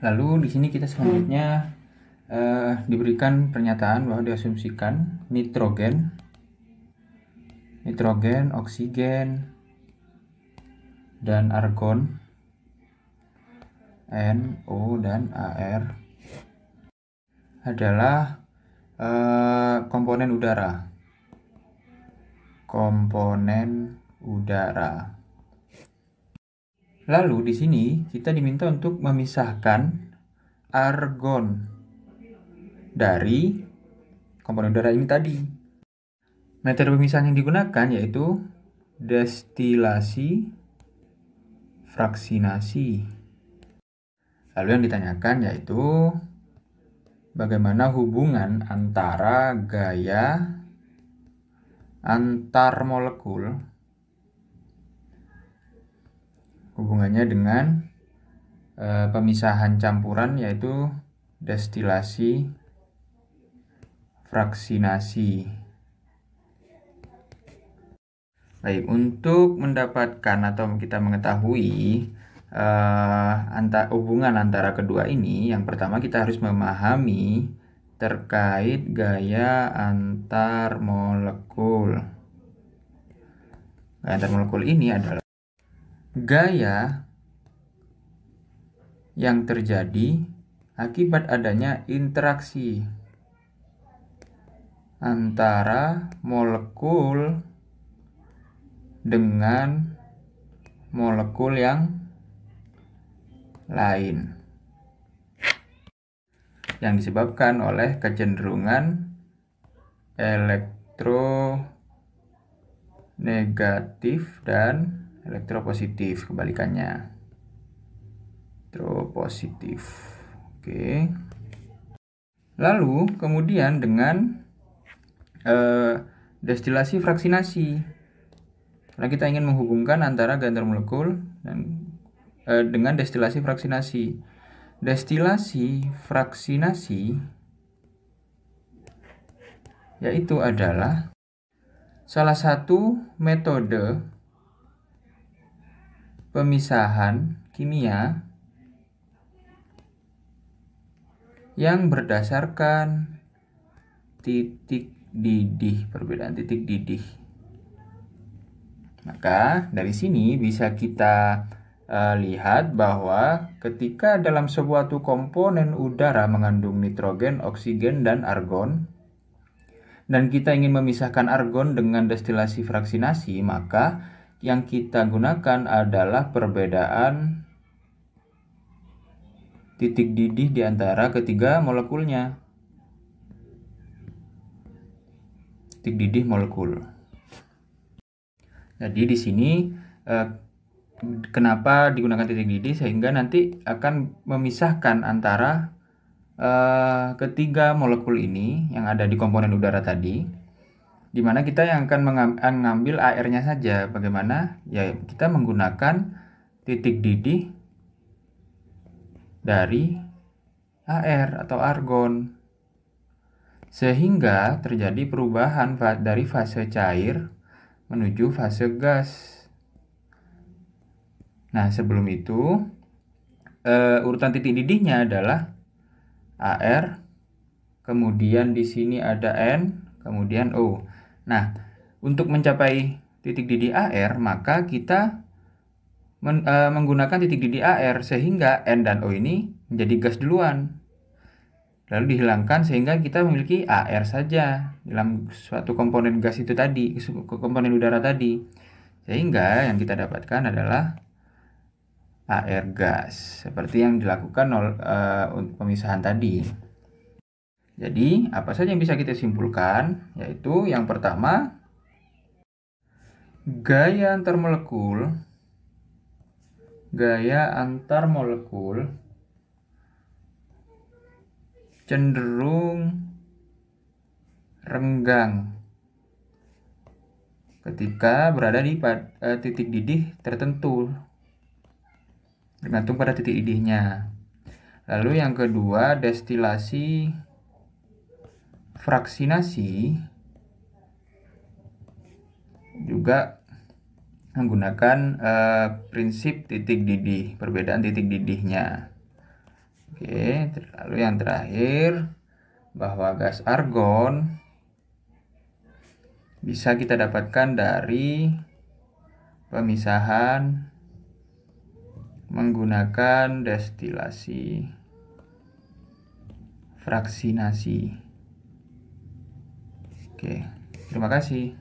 Lalu di sini kita selanjutnya hmm. eh, diberikan pernyataan bahwa diasumsikan nitrogen, nitrogen, oksigen, dan argon, NO dan AR adalah eh, komponen udara. Komponen udara. Lalu di sini kita diminta untuk memisahkan argon dari komponen udara ini tadi. Metode pemisahan yang digunakan yaitu destilasi fraksinasi. Lalu yang ditanyakan yaitu bagaimana hubungan antara gaya antar molekul hubungannya dengan e, pemisahan campuran yaitu destilasi fraksinasi. Baik, untuk mendapatkan atau kita mengetahui e, anta, hubungan antara kedua ini, yang pertama kita harus memahami terkait gaya antar molekul. Gaya antar molekul ini adalah gaya yang terjadi akibat adanya interaksi antara molekul dengan molekul yang lain yang disebabkan oleh kecenderungan elektronegatif dan elektropositif kebalikannya elektropositif oke lalu kemudian dengan eh, destilasi fraksinasi karena kita ingin menghubungkan antara gantar molekul dan eh, dengan destilasi fraksinasi destilasi fraksinasi yaitu adalah salah satu metode pemisahan kimia yang berdasarkan titik didih, perbedaan titik didih. Maka dari sini bisa kita uh, lihat bahwa ketika dalam sebuah tuh komponen udara mengandung nitrogen, oksigen, dan argon, dan kita ingin memisahkan argon dengan destilasi fraksinasi, maka yang kita gunakan adalah perbedaan titik didih di antara ketiga molekulnya. Titik didih molekul. Jadi di sini eh, kenapa digunakan titik didih sehingga nanti akan memisahkan antara eh, ketiga molekul ini yang ada di komponen udara tadi di mana kita yang akan mengambil airnya saja. Bagaimana? Ya, kita menggunakan titik didih dari AR atau argon. Sehingga terjadi perubahan dari fase cair menuju fase gas. Nah, sebelum itu, uh, urutan titik didihnya adalah AR, kemudian di sini ada N, kemudian O. Nah, untuk mencapai titik didih AR, maka kita men, e, menggunakan titik didih AR sehingga N dan O ini menjadi gas duluan. Lalu dihilangkan sehingga kita memiliki AR saja dalam suatu komponen gas itu tadi, komponen udara tadi. Sehingga yang kita dapatkan adalah AR gas, seperti yang dilakukan oleh pemisahan tadi. Jadi, apa saja yang bisa kita simpulkan? Yaitu yang pertama, gaya antar molekul gaya antar molekul cenderung renggang ketika berada di eh, titik didih tertentu tergantung pada titik didihnya. Lalu yang kedua, destilasi Fraksinasi juga menggunakan uh, prinsip titik didih, perbedaan titik didihnya. Oke, lalu yang terakhir bahwa gas argon bisa kita dapatkan dari pemisahan menggunakan destilasi fraksinasi. Oke, terima kasih.